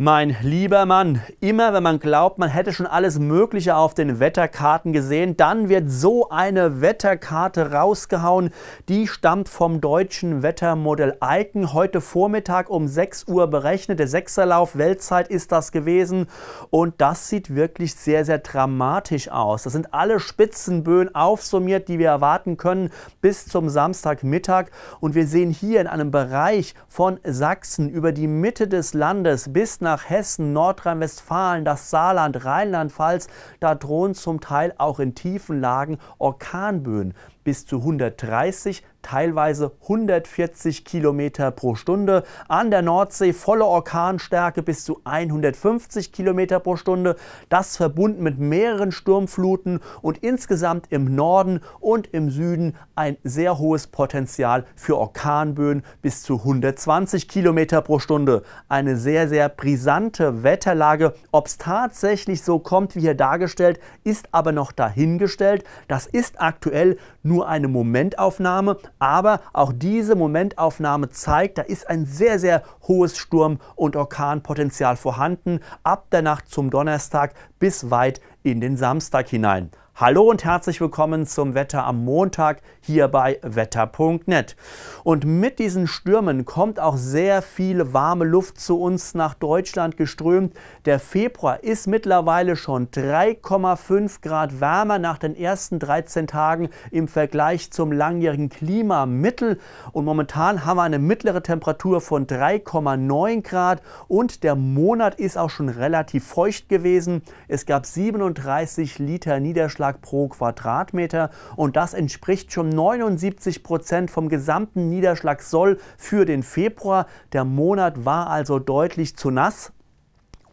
Mein lieber Mann, immer wenn man glaubt, man hätte schon alles Mögliche auf den Wetterkarten gesehen, dann wird so eine Wetterkarte rausgehauen. Die stammt vom deutschen Wettermodell Icon. Heute Vormittag um 6 Uhr berechnet. Der Sechserlauf Weltzeit ist das gewesen. Und das sieht wirklich sehr, sehr dramatisch aus. Das sind alle Spitzenböen aufsummiert, die wir erwarten können bis zum Samstagmittag. Und wir sehen hier in einem Bereich von Sachsen über die Mitte des Landes bis nach nach Hessen, Nordrhein-Westfalen, das Saarland, Rheinland-Pfalz. Da drohen zum Teil auch in tiefen Lagen Orkanböen bis zu 130, teilweise 140 Kilometer pro Stunde. An der Nordsee volle Orkanstärke bis zu 150 Kilometer pro Stunde. Das verbunden mit mehreren Sturmfluten und insgesamt im Norden und im Süden ein sehr hohes Potenzial für Orkanböen bis zu 120 Kilometer pro Stunde. Eine sehr, sehr brisante Wetterlage. Ob es tatsächlich so kommt, wie hier dargestellt, ist aber noch dahingestellt. Das ist aktuell nur nur eine Momentaufnahme, aber auch diese Momentaufnahme zeigt, da ist ein sehr, sehr hohes Sturm- und Orkanpotenzial vorhanden, ab der Nacht zum Donnerstag bis weit in den Samstag hinein. Hallo und herzlich willkommen zum Wetter am Montag hier bei wetter.net. Und mit diesen Stürmen kommt auch sehr viel warme Luft zu uns nach Deutschland geströmt. Der Februar ist mittlerweile schon 3,5 Grad wärmer nach den ersten 13 Tagen im Vergleich zum langjährigen Klimamittel. Und momentan haben wir eine mittlere Temperatur von 3,9 Grad und der Monat ist auch schon relativ feucht gewesen. Es gab 37 Liter Niederschlag Zuschlag pro Quadratmeter und das entspricht schon 79 Prozent vom gesamten Niederschlagssoll für den Februar. Der Monat war also deutlich zu nass.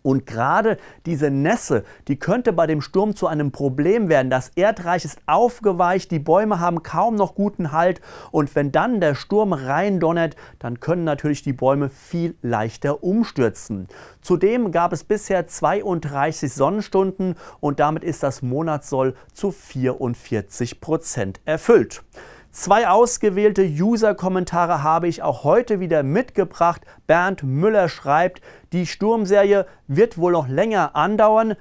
Und gerade diese Nässe, die könnte bei dem Sturm zu einem Problem werden. Das Erdreich ist aufgeweicht, die Bäume haben kaum noch guten Halt und wenn dann der Sturm reindonnert, dann können natürlich die Bäume viel leichter umstürzen. Zudem gab es bisher 32 Sonnenstunden und damit ist das Monatssoll zu 44 Prozent erfüllt. Zwei ausgewählte User-Kommentare habe ich auch heute wieder mitgebracht. Bernd Müller schreibt, die Sturmserie wird wohl noch länger andauern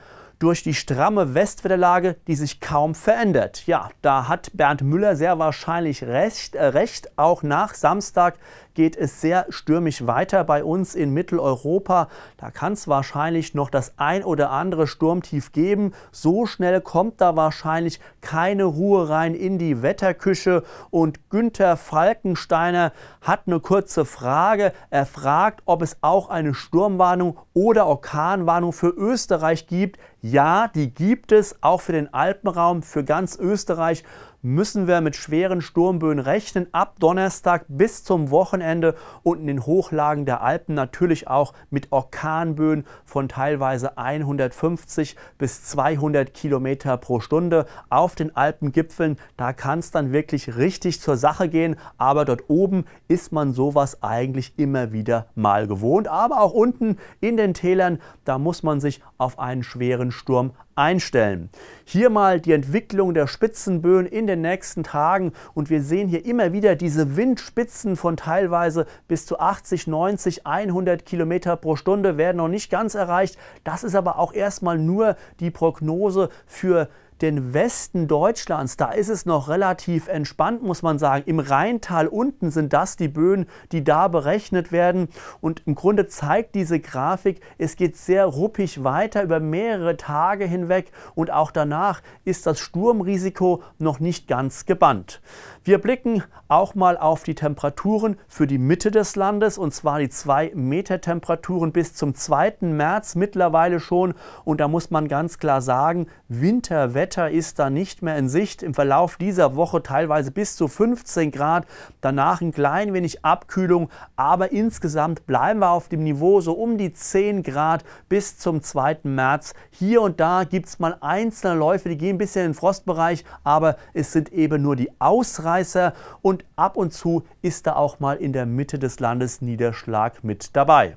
durch die stramme Westwetterlage, die sich kaum verändert. Ja, da hat Bernd Müller sehr wahrscheinlich recht. Äh, recht. Auch nach Samstag geht es sehr stürmisch weiter bei uns in Mitteleuropa. Da kann es wahrscheinlich noch das ein oder andere Sturmtief geben. So schnell kommt da wahrscheinlich keine Ruhe rein in die Wetterküche. Und Günther Falkensteiner hat eine kurze Frage. Er fragt, ob es auch eine Sturmwarnung oder Orkanwarnung für Österreich gibt. Ja, die gibt es auch für den Alpenraum, für ganz Österreich müssen wir mit schweren Sturmböen rechnen ab Donnerstag bis zum Wochenende und in den Hochlagen der Alpen natürlich auch mit Orkanböen von teilweise 150 bis 200 Kilometer pro Stunde auf den Alpengipfeln. Da kann es dann wirklich richtig zur Sache gehen, aber dort oben ist man sowas eigentlich immer wieder mal gewohnt. Aber auch unten in den Tälern, da muss man sich auf einen schweren Sturm einstellen. Hier mal die Entwicklung der Spitzenböen in den nächsten Tagen und wir sehen hier immer wieder diese Windspitzen von teilweise bis zu 80, 90, 100 Kilometer pro Stunde werden noch nicht ganz erreicht. Das ist aber auch erstmal nur die Prognose für die den Westen Deutschlands, da ist es noch relativ entspannt, muss man sagen. Im Rheintal unten sind das die Böen, die da berechnet werden. Und im Grunde zeigt diese Grafik, es geht sehr ruppig weiter über mehrere Tage hinweg und auch danach ist das Sturmrisiko noch nicht ganz gebannt. Wir blicken auch mal auf die Temperaturen für die Mitte des Landes und zwar die 2 Meter Temperaturen bis zum 2. März mittlerweile schon und da muss man ganz klar sagen, Winterwetter Wetter ist da nicht mehr in Sicht. Im Verlauf dieser Woche teilweise bis zu 15 Grad, danach ein klein wenig Abkühlung, aber insgesamt bleiben wir auf dem Niveau so um die 10 Grad bis zum 2. März. Hier und da gibt es mal einzelne Läufe, die gehen ein bisschen in den Frostbereich, aber es sind eben nur die Ausreißer und ab und zu ist da auch mal in der Mitte des Landes Niederschlag mit dabei.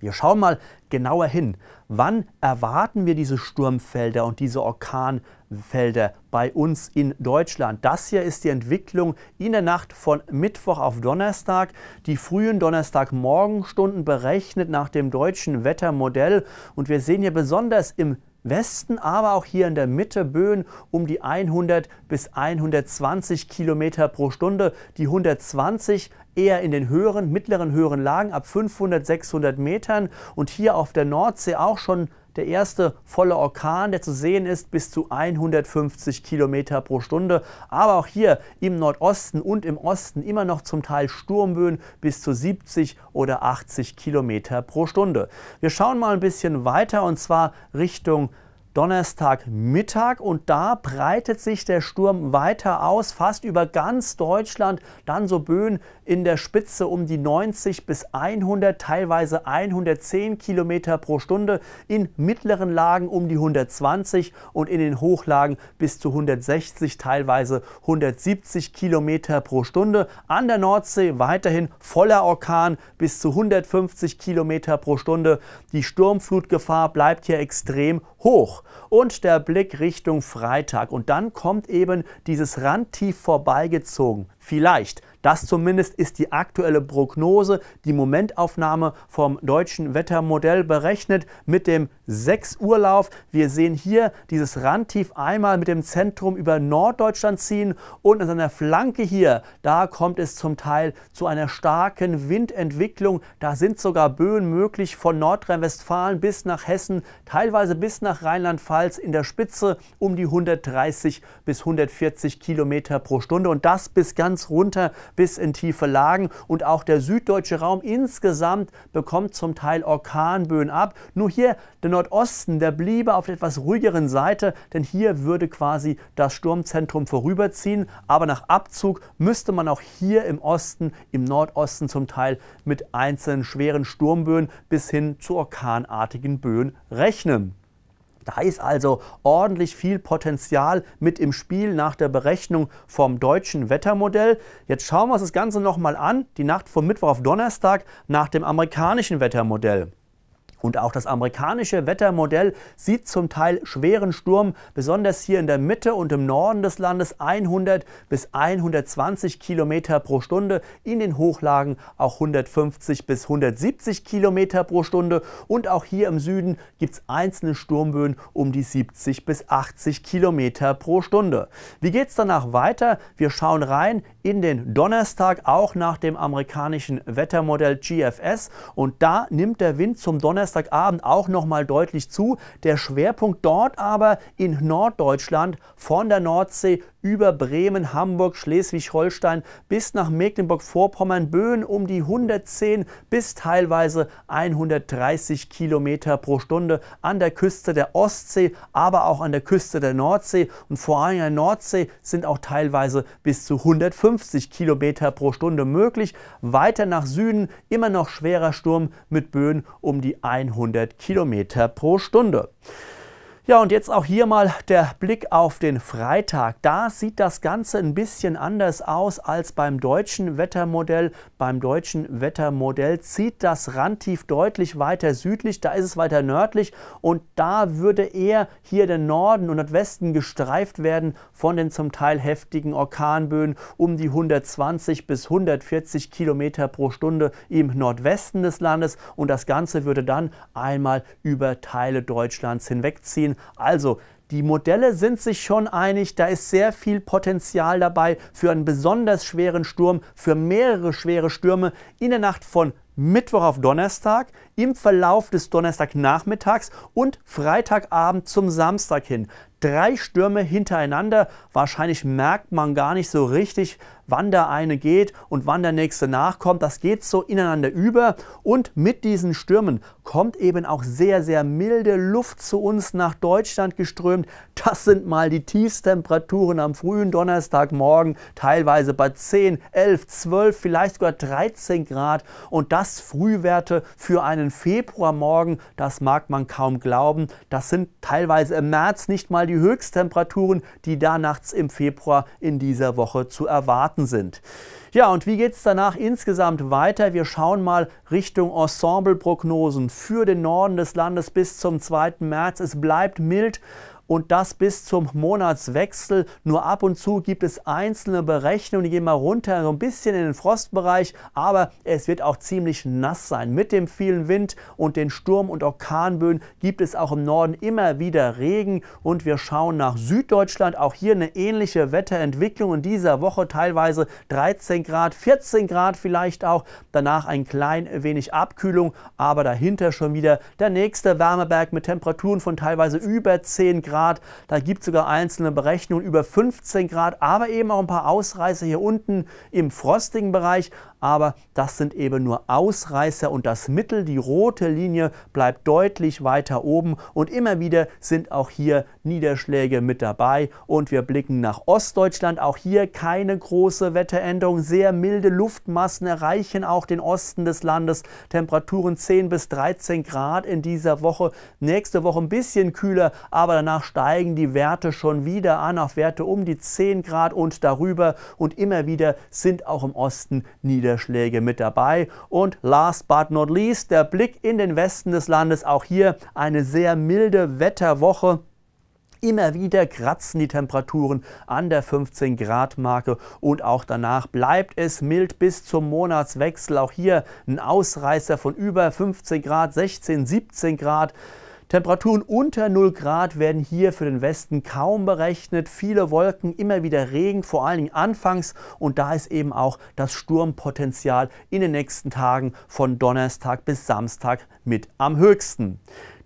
Wir schauen mal genauer hin. Wann erwarten wir diese Sturmfelder und diese Orkanfelder bei uns in Deutschland? Das hier ist die Entwicklung in der Nacht von Mittwoch auf Donnerstag. Die frühen Donnerstagmorgenstunden berechnet nach dem deutschen Wettermodell. Und wir sehen hier besonders im Westen, aber auch hier in der Mitte Böen um die 100 bis 120 Kilometer pro Stunde. Die 120 Kilometer eher in den höheren, mittleren, höheren Lagen ab 500, 600 Metern und hier auf der Nordsee auch schon der erste volle Orkan, der zu sehen ist, bis zu 150 Kilometer pro Stunde. Aber auch hier im Nordosten und im Osten immer noch zum Teil Sturmböen bis zu 70 oder 80 Kilometer pro Stunde. Wir schauen mal ein bisschen weiter und zwar Richtung Donnerstagmittag und da breitet sich der Sturm weiter aus, fast über ganz Deutschland, dann so Böen in der Spitze um die 90 bis 100, teilweise 110 Kilometer pro Stunde, in mittleren Lagen um die 120 und in den Hochlagen bis zu 160, teilweise 170 Kilometer pro Stunde. An der Nordsee weiterhin voller Orkan bis zu 150 Kilometer pro Stunde. Die Sturmflutgefahr bleibt hier extrem hoch und der Blick Richtung Freitag. Und dann kommt eben dieses Randtief vorbeigezogen. Vielleicht das zumindest ist die aktuelle Prognose, die Momentaufnahme vom deutschen Wettermodell berechnet mit dem 6 Uhr Lauf. Wir sehen hier dieses Randtief einmal mit dem Zentrum über Norddeutschland ziehen und an seiner Flanke hier, da kommt es zum Teil zu einer starken Windentwicklung. Da sind sogar Böen möglich von Nordrhein-Westfalen bis nach Hessen, teilweise bis nach Rheinland-Pfalz in der Spitze um die 130 bis 140 Kilometer pro Stunde und das bis ganz runter bis in tiefe Lagen und auch der süddeutsche Raum insgesamt bekommt zum Teil Orkanböen ab. Nur hier der Nordosten, der bliebe auf der etwas ruhigeren Seite, denn hier würde quasi das Sturmzentrum vorüberziehen, aber nach Abzug müsste man auch hier im Osten, im Nordosten zum Teil mit einzelnen schweren Sturmböen bis hin zu orkanartigen Böen rechnen. Da ist also ordentlich viel Potenzial mit im Spiel nach der Berechnung vom deutschen Wettermodell. Jetzt schauen wir uns das Ganze nochmal an, die Nacht vom Mittwoch auf Donnerstag nach dem amerikanischen Wettermodell. Und auch das amerikanische Wettermodell sieht zum Teil schweren Sturm, besonders hier in der Mitte und im Norden des Landes 100 bis 120 Kilometer pro Stunde, in den Hochlagen auch 150 bis 170 Kilometer pro Stunde und auch hier im Süden gibt es einzelne Sturmböen um die 70 bis 80 Kilometer pro Stunde. Wie geht es danach weiter? Wir schauen rein in den Donnerstag auch nach dem amerikanischen Wettermodell GFS und da nimmt der Wind zum Donnerstag Donnerstagabend auch nochmal deutlich zu. Der Schwerpunkt dort aber in Norddeutschland von der Nordsee über Bremen, Hamburg, Schleswig-Holstein bis nach Mecklenburg-Vorpommern, Böen um die 110 bis teilweise 130 Kilometer pro Stunde an der Küste der Ostsee, aber auch an der Küste der Nordsee und vor allem an der Nordsee sind auch teilweise bis zu 150 Kilometer pro Stunde möglich. Weiter nach Süden immer noch schwerer Sturm mit Böen um die 100 Kilometer pro Stunde. Ja, und jetzt auch hier mal der Blick auf den Freitag. Da sieht das Ganze ein bisschen anders aus als beim deutschen Wettermodell. Beim deutschen Wettermodell zieht das Randtief deutlich weiter südlich, da ist es weiter nördlich und da würde eher hier der Norden und Nordwesten gestreift werden von den zum Teil heftigen Orkanböen um die 120 bis 140 Kilometer pro Stunde im Nordwesten des Landes und das Ganze würde dann einmal über Teile Deutschlands hinwegziehen. Also, die Modelle sind sich schon einig, da ist sehr viel Potenzial dabei für einen besonders schweren Sturm, für mehrere schwere Stürme in der Nacht von Mittwoch auf Donnerstag, im Verlauf des Donnerstagnachmittags und Freitagabend zum Samstag hin. Drei Stürme hintereinander. Wahrscheinlich merkt man gar nicht so richtig, wann der eine geht und wann der nächste nachkommt. Das geht so ineinander über. Und mit diesen Stürmen kommt eben auch sehr, sehr milde Luft zu uns nach Deutschland geströmt. Das sind mal die Tiefstemperaturen am frühen Donnerstagmorgen, teilweise bei 10, 11, 12, vielleicht sogar 13 Grad. Und das das Frühwerte für einen Februarmorgen, das mag man kaum glauben. Das sind teilweise im März nicht mal die Höchsttemperaturen, die da nachts im Februar in dieser Woche zu erwarten sind. Ja, und wie geht es danach insgesamt weiter? Wir schauen mal Richtung Ensembleprognosen für den Norden des Landes bis zum 2. März. Es bleibt mild, und das bis zum Monatswechsel. Nur ab und zu gibt es einzelne Berechnungen, die gehen mal runter, so ein bisschen in den Frostbereich, aber es wird auch ziemlich nass sein. Mit dem vielen Wind und den Sturm- und Orkanböen gibt es auch im Norden immer wieder Regen und wir schauen nach Süddeutschland. Auch hier eine ähnliche Wetterentwicklung in dieser Woche, teilweise 13 Grad, 14 Grad vielleicht auch, danach ein klein wenig Abkühlung, aber dahinter schon wieder der nächste Wärmeberg mit Temperaturen von teilweise über 10 Grad Grad. Da gibt es sogar einzelne Berechnungen über 15 Grad, aber eben auch ein paar Ausreißer hier unten im frostigen Bereich aber das sind eben nur Ausreißer und das Mittel, die rote Linie, bleibt deutlich weiter oben und immer wieder sind auch hier Niederschläge mit dabei und wir blicken nach Ostdeutschland. Auch hier keine große Wetteränderung, sehr milde Luftmassen erreichen auch den Osten des Landes. Temperaturen 10 bis 13 Grad in dieser Woche. Nächste Woche ein bisschen kühler, aber danach steigen die Werte schon wieder an auf Werte um die 10 Grad und darüber und immer wieder sind auch im Osten Niederschläge Niederschläge mit dabei. Und last but not least, der Blick in den Westen des Landes. Auch hier eine sehr milde Wetterwoche. Immer wieder kratzen die Temperaturen an der 15 Grad Marke und auch danach bleibt es mild bis zum Monatswechsel. Auch hier ein Ausreißer von über 15 Grad, 16, 17 Grad. Temperaturen unter 0 Grad werden hier für den Westen kaum berechnet. Viele Wolken, immer wieder Regen, vor allen Dingen anfangs. Und da ist eben auch das Sturmpotenzial in den nächsten Tagen von Donnerstag bis Samstag mit am höchsten.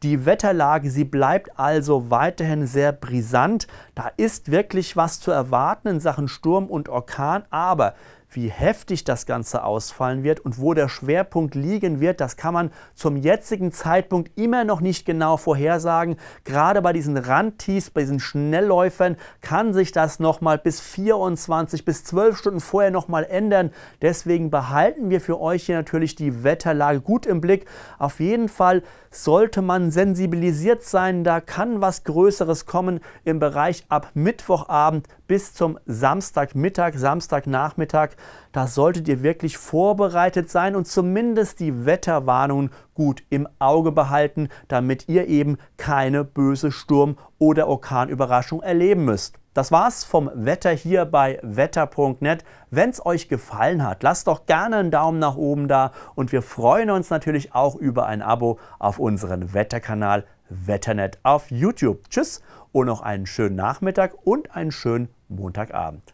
Die Wetterlage, sie bleibt also weiterhin sehr brisant. Da ist wirklich was zu erwarten in Sachen Sturm und Orkan, aber wie heftig das Ganze ausfallen wird und wo der Schwerpunkt liegen wird, das kann man zum jetzigen Zeitpunkt immer noch nicht genau vorhersagen. Gerade bei diesen Randtiefs, bei diesen Schnellläufern kann sich das nochmal bis 24 bis 12 Stunden vorher nochmal ändern. Deswegen behalten wir für euch hier natürlich die Wetterlage gut im Blick. Auf jeden Fall sollte man sensibilisiert sein, da kann was Größeres kommen im Bereich ab Mittwochabend bis zum Samstagmittag, Samstagnachmittag. Da solltet ihr wirklich vorbereitet sein und zumindest die Wetterwarnungen gut im Auge behalten, damit ihr eben keine böse Sturm- oder Orkanüberraschung erleben müsst. Das war's vom Wetter hier bei wetter.net. Wenn es euch gefallen hat, lasst doch gerne einen Daumen nach oben da und wir freuen uns natürlich auch über ein Abo auf unseren Wetterkanal Wetternet auf YouTube. Tschüss und noch einen schönen Nachmittag und einen schönen Montagabend.